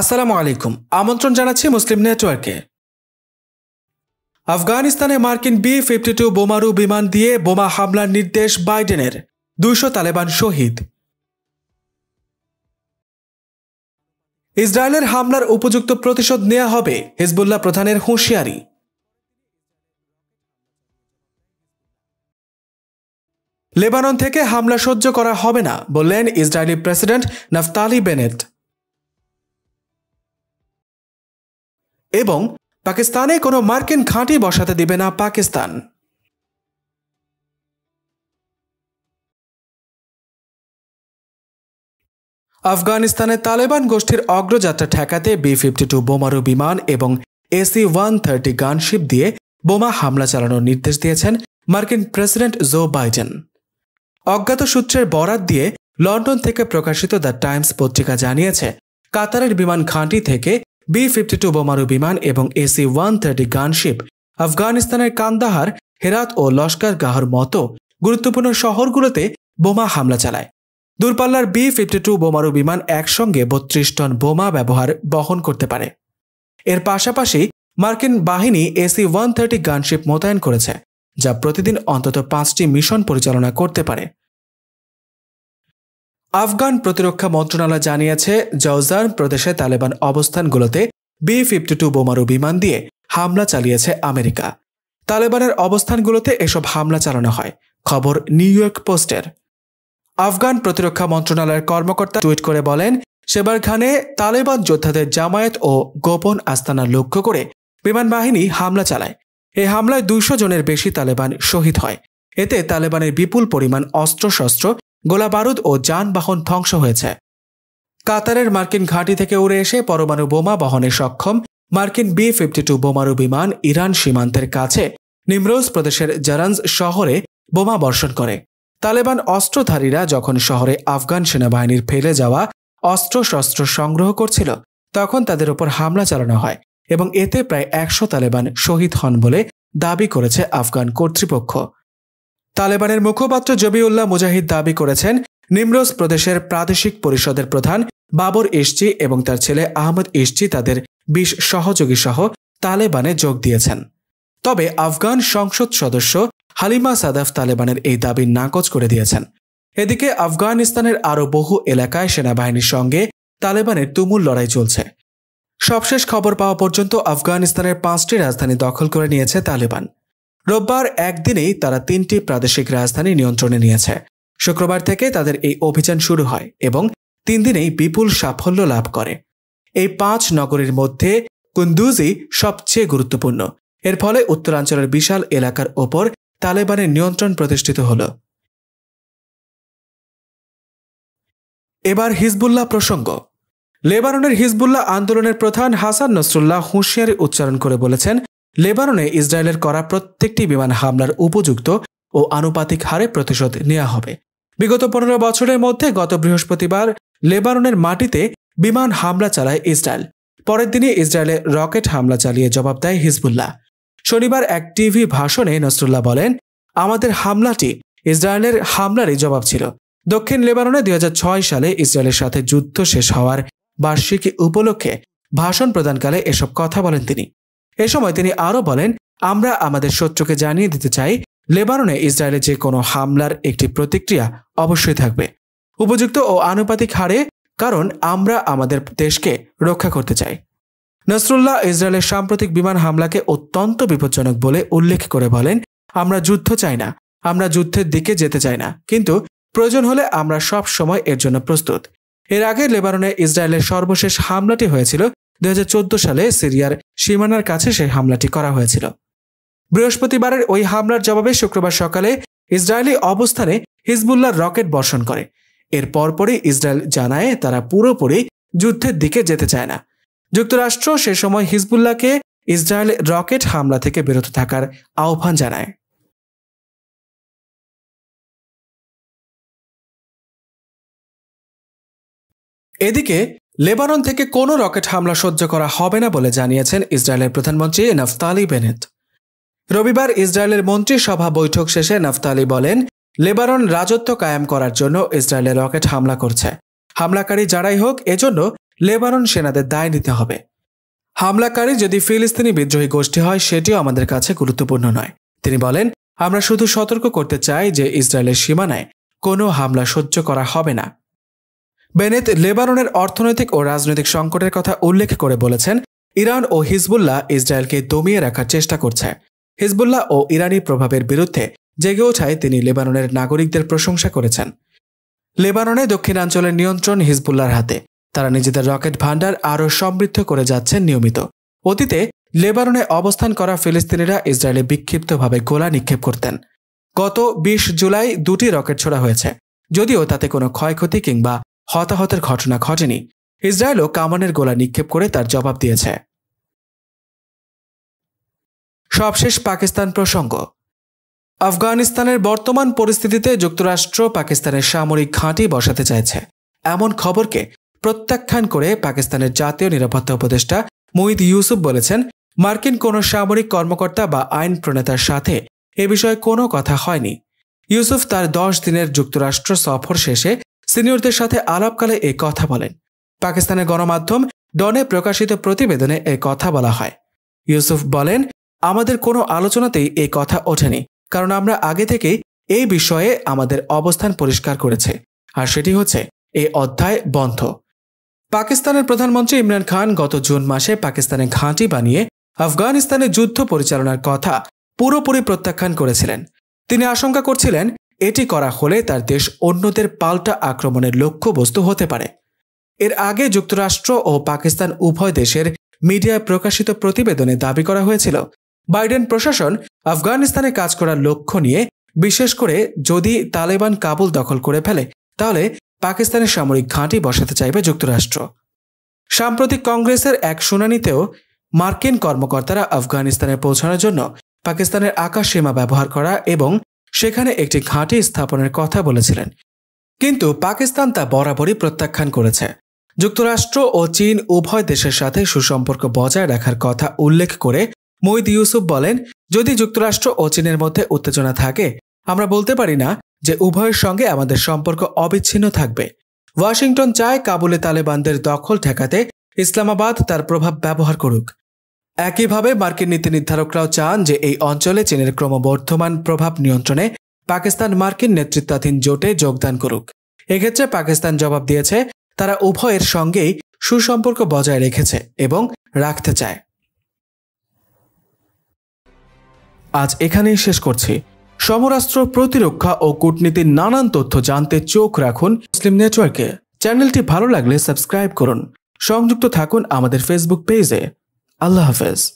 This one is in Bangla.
আসসালামু আলাইকুম আমন্ত্রণ জানাচ্ছি মুসলিম নেটওয়ার্কে আফগানিস্তানে মার্কিন বি ফিফটি টু বোমারু বিমান দিয়ে বোমা হামলার নির্দেশ বাইডেনের দুইশো তালেবান শহীদ ইসরায়েলের হামলার উপযুক্ত প্রতিশোধ নেওয়া হবে হিজবুল্লাহ প্রধানের হুঁশিয়ারি লেবানন থেকে হামলা সহ্য করা হবে না বললেন ইসরায়েলি প্রেসিডেন্ট নাফতালি বেনেট এবং পাকিস্তানে কোনো মার্কিন ঘাঁটি বসাতে দেবে না পাকিস্তান আফগানিস্তানে তালেবান গোষ্ঠীর অগ্রযাত্রা ঠেকাতে বি ফিফটি টু বোমারু বিমান এবং এসি ওয়ান থার্টি গানশিপ দিয়ে বোমা হামলা চালানোর নির্দেশ দিয়েছেন মার্কিন প্রেসিডেন্ট জো বাইডেন অজ্ঞাত সূত্রের বরাত দিয়ে লন্ডন থেকে প্রকাশিত দ্য টাইমস পত্রিকা জানিয়েছে কাতারের বিমান খাঁটি থেকে বি ফিফটি টু বোমারু বিমান এবং এসি ওয়ান থার্টি গানশিপ আফগানিস্তানের কান্দাহার হেরাত ও লস্কর গাহর মতো গুরুত্বপূর্ণ শহরগুলোতে বোমা হামলা চালায় দূরপাল্লার বি ফিফটি টু বোমারু বিমান একসঙ্গে বত্রিশ টন বোমা ব্যবহার বহন করতে পারে এর পাশাপাশি মার্কিন বাহিনী এসি ওয়ান থার্টি গানশিপ মোতায়েন করেছে যা প্রতিদিন অন্তত পাঁচটি মিশন পরিচালনা করতে পারে আফগান প্রতিরক্ষা মন্ত্রণালয় জানিয়েছে জওজার প্রদেশে তালেবান অবস্থানগুলোতে বি ফিফটি টু বোমারু বিমান দিয়ে হামলা চালিয়েছে আমেরিকা তালেবানের অবস্থানগুলোতে এসব হামলা চালানো হয় খবর নিউ ইয়র্ক পোস্টের আফগান প্রতিরক্ষা মন্ত্রণালয়ের কর্মকর্তা টুইট করে বলেন সেবার খানে তালেবান যোদ্ধাদের জামায়াত ও গোপন আস্তানা লক্ষ্য করে বিমান বাহিনী হামলা চালায় এই হামলায় দুইশো জনের বেশি তালেবান শহীদ হয় এতে তালেবানের বিপুল পরিমাণ অস্ত্রশস্ত্র গোলা বারুদ ও যানবাহন ধ্বংস হয়েছে কাতারের মার্কিন ঘাঁটি থেকে উড়ে এসে পরমাণু বোমা বহনে সক্ষম মার্কিন বি ফিফটি টু বোমারু বিমান ইরান সীমান্তের কাছে নিমরোজ প্রদেশের জারানজ শহরে বোমা বর্ষণ করে তালেবান অস্ত্রধারীরা যখন শহরে আফগান সেনাবাহিনীর ফেলে যাওয়া অস্ত্রশস্ত্র সংগ্রহ করছিল তখন তাদের ওপর হামলা চালানো হয় এবং এতে প্রায় একশো তালেবান শহীদ হন বলে দাবি করেছে আফগান কর্তৃপক্ষ তালেবানের মুখপাত্র জবিউল্লাহ মুজাহিদ দাবি করেছেন নিমরোজ প্রদেশের প্রাদেশিক পরিষদের প্রধান বাবর ইসচি এবং তার ছেলে আহমদ ইসচি তাদের বিশ সহযোগী সহ তালেবানে যোগ দিয়েছেন তবে আফগান সংসদ সদস্য হালিমা সাদাফ তালেবানের এই দাবি নাকচ করে দিয়েছেন এদিকে আফগানিস্তানের আরও বহু এলাকায় সেনাবাহিনীর সঙ্গে তালেবানের তুমুল লড়াই চলছে সবশেষ খবর পাওয়া পর্যন্ত আফগানিস্তানের পাঁচটি রাজধানী দখল করে নিয়েছে তালেবান রোববার একদিনেই তারা তিনটি প্রাদেশিক রাজধানী নিয়ন্ত্রণে নিয়েছে শুক্রবার থেকে তাদের এই অভিযান শুরু হয় এবং তিন দিনেই বিপুল সাফল্য লাভ করে এই পাঁচ নগরীর মধ্যে কুন্দুজি সবচেয়ে গুরুত্বপূর্ণ এর ফলে উত্তরাঞ্চলের বিশাল এলাকার ওপর তালেবানের নিয়ন্ত্রণ প্রতিষ্ঠিত হল এবার হিজবুল্লাহ প্রসঙ্গ লেবাননের হিজবুল্লাহ আন্দোলনের প্রধান হাসান নসরুল্লাহ হুঁশিয়ারি উচ্চারণ করে বলেছেন লেবাননে ইসরায়েলের করা প্রত্যেকটি বিমান হামলার উপযুক্ত ও আনুপাতিক হারে প্রতিশোধ নেওয়া হবে বিগত পনেরো বছরের মধ্যে গত বৃহস্পতিবার লেবাননের মাটিতে বিমান হামলা চালায় ইসরায়েল পরের দিনে ইসরায়েলে রকেট হামলা চালিয়ে জবাব দেয় হিজবুল্লাহ শনিবার এক টিভি ভাষণে নসরুল্লাহ বলেন আমাদের হামলাটি ইসরায়েলের হামলারই জবাব ছিল দক্ষিণ লেবাননে দুই সালে ইসরায়েলের সাথে যুদ্ধ শেষ হওয়ার বার্ষিকী উপলক্ষে ভাষণ প্রদানকালে এসব কথা বলেন তিনি এ সময় তিনি আরও বলেন আমরা আমাদের শত্রুকে জানিয়ে দিতে চাই লেবাননে ইসরায়েলের যে কোনো হামলার একটি প্রতিক্রিয়া অবশ্যই থাকবে উপযুক্ত ও আনুপাতিক হারে কারণ আমরা আমাদের দেশকে রক্ষা করতে চাই নসরুল্লাহ ইসরায়েলের সাম্প্রতিক বিমান হামলাকে অত্যন্ত বিপজ্জনক বলে উল্লেখ করে বলেন আমরা যুদ্ধ চাই না আমরা যুদ্ধের দিকে যেতে চাই না কিন্তু প্রয়োজন হলে আমরা সব সময় এর জন্য প্রস্তুত এর আগে লেবাননে ইসরায়েলের সর্বশেষ হামলাটি হয়েছিল দু সালে সিরিয়ার সীমানার কাছে সেই হামলাটি করা হয়েছিল বৃহস্পতিবারের ওই হামলার জবাবে শুক্রবার সকালে ইসরায়েলি অবস্থানে হিজবুল্লাহ রকেট বর্ষণ করে এর পরপরই ইসরায়েল জানায় তারা পুরোপুরি যুদ্ধের দিকে যেতে চায় না যুক্তরাষ্ট্র সে সময় হিজবুল্লাহকে ইসরায়েল রকেট হামলা থেকে বিরত থাকার আহ্বান জানায় এদিকে লেবানন থেকে কোনো রকেট হামলা সহ্য করা হবে না বলে জানিয়েছেন ইসরায়েলের প্রধানমন্ত্রী নাফতালি বেনেত রবিবার ইসরায়েলের মন্ত্রিসভা বৈঠক শেষে নাফতালি বলেন লেবানন রাজত্ব কায়েম করার জন্য ইসরায়েলে রকেট হামলা করছে হামলাকারী যারাই হোক এজন্য লেবানন সেনাদের দায় নিতে হবে হামলাকারী যদি ফিলিস্তিনি বিদ্রোহী গোষ্ঠী হয় সেটিও আমাদের কাছে গুরুত্বপূর্ণ নয় তিনি বলেন আমরা শুধু সতর্ক করতে চাই যে ইসরায়েলের সীমানায় কোনো হামলা সহ্য করা হবে না বেনেত লেবাননের অর্থনৈতিক ও রাজনৈতিক সংকটের কথা উল্লেখ করে বলেছেন ইরান ও হিজবুল্লাহ ইসরায়েলকে দমিয়ে রাখার চেষ্টা করছে হিজবুল্লাহ ও ইরানি প্রভাবের বিরুদ্ধে জেগে ওঠায় তিনি লেবাননের নাগরিকদের প্রশংসা করেছেন লেবাননে দক্ষিণাঞ্চলের নিয়ন্ত্রণ হিজবুল্লার হাতে তারা নিজেদের রকেট ভাণ্ডার আরও সমৃদ্ধ করে যাচ্ছেন নিয়মিত অতীতে লেবাননে অবস্থান করা ফিলিস্তিনিরা ইসরায়েলে বিক্ষিপ্তভাবে গোলা নিক্ষেপ করতেন গত বিশ জুলাই দুটি রকেট ছোড়া হয়েছে যদিও তাতে কোনো ক্ষয়ক্ষতি কিংবা হতাহতের ঘটনা ঘটেনি ইসরায়েলও কামানের গোলা নিক্ষেপ করে তার জবাব দিয়েছে সবশেষ পাকিস্তান প্রসঙ্গ আফগানিস্তানের বর্তমান পরিস্থিতিতে যুক্তরাষ্ট্র পাকিস্তানের সামরিক ঘাঁটি বসাতে চাইছে এমন খবরকে প্রত্যাখ্যান করে পাকিস্তানের জাতীয় নিরাপত্তা উপদেষ্টা মুহিদ ইউসুফ বলেছেন মার্কিন কোনো সামরিক কর্মকর্তা বা আইন প্রণেতার সাথে এ বিষয়ে কোনো কথা হয়নি ইউসুফ তার দশ দিনের যুক্তরাষ্ট্র সফর শেষে সিনিয়রদের সাথে আলাপকালে এ কথা বলেন পাকিস্তানের গণমাধ্যম ডনে প্রকাশিত প্রতিবেদনে এ কথা বলা হয় ইউসুফ বলেন আমাদের কোনো আলোচনাতেই এই কথা ওঠেনি কারণ আমরা আগে থেকেই এই বিষয়ে আমাদের অবস্থান পরিষ্কার করেছে আর সেটি হচ্ছে এই অধ্যায় বন্ধ পাকিস্তানের প্রধানমন্ত্রী ইমরান খান গত জুন মাসে পাকিস্তানে ঘাঁটি বানিয়ে আফগানিস্তানে যুদ্ধ পরিচালনার কথা পুরোপুরি প্রত্যাখ্যান করেছিলেন তিনি আশঙ্কা করছিলেন এটি করা হলে তার দেশ অন্যদের পাল্টা আক্রমণের লক্ষ্যবস্তু হতে পারে এর আগে যুক্তরাষ্ট্র ও পাকিস্তান উভয় দেশের মিডিয়ায় প্রকাশিত প্রতিবেদনে দাবি করা হয়েছিল বাইডেন প্রশাসন আফগানিস্তানে কাজ করার লক্ষ্য নিয়ে বিশেষ করে যদি তালেবান কাবুল দখল করে ফেলে তাহলে পাকিস্তানের সামরিক ঘাঁটি বসাতে চাইবে যুক্তরাষ্ট্র সাম্প্রতিক কংগ্রেসের এক শুনানিতেও মার্কিন কর্মকর্তারা আফগানিস্তানে পৌঁছানোর জন্য পাকিস্তানের আকাশ সীমা ব্যবহার করা এবং সেখানে একটি ঘাঁটি স্থাপনের কথা বলেছিলেন কিন্তু পাকিস্তান তা বরাবরই প্রত্যাখ্যান করেছে যুক্তরাষ্ট্র ও চীন উভয় দেশের সাথে সুসম্পর্ক বজায় রাখার কথা উল্লেখ করে মঈদ ইউসুফ বলেন যদি যুক্তরাষ্ট্র ও চীনের মধ্যে উত্তেজনা থাকে আমরা বলতে পারি না যে উভয়ের সঙ্গে আমাদের সম্পর্ক অবিচ্ছিন্ন থাকবে ওয়াশিংটন চায় কাবুলে তালেবানদের দখল ঠেকাতে ইসলামাবাদ তার প্রভাব ব্যবহার করুক একইভাবে মার্কিন নীতি নির্ধারকরাও চান যে এই অঞ্চলে চীনের ক্রমবর্ধমান প্রভাব নিয়ন্ত্রণে পাকিস্তান মার্কিন নেতৃত্বাধীন জোটে যোগদান করুক এক্ষেত্রে পাকিস্তান জবাব দিয়েছে তারা উভয়ের সঙ্গেই সুসম্পর্ক বজায় রেখেছে এবং রাখতে চায় আজ এখানেই শেষ করছি সমরাস্ত্র প্রতিরক্ষা ও কূটনীতির নানান তথ্য জানতে চোখ রাখুন মুসলিম নেটওয়ার্কে চ্যানেলটি ভালো লাগলে সাবস্ক্রাইব করুন সংযুক্ত থাকুন আমাদের ফেসবুক পেজে I love us.